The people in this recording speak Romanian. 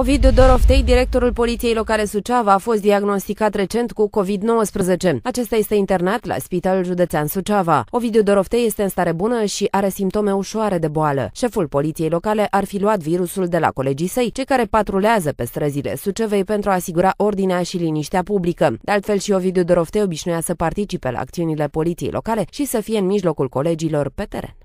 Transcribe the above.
Ovidiu Doroftei, directorul Poliției Locale Suceava, a fost diagnosticat recent cu COVID-19. Acesta este internat la Spitalul Județean Suceava. Ovidiu Doroftei este în stare bună și are simptome ușoare de boală. Șeful Poliției Locale ar fi luat virusul de la colegii săi, cei care patrulează pe străzile Sucevei pentru a asigura ordinea și liniștea publică. De altfel și Ovidiu Doroftei obișnuia să participe la acțiunile Poliției Locale și să fie în mijlocul colegilor pe teren.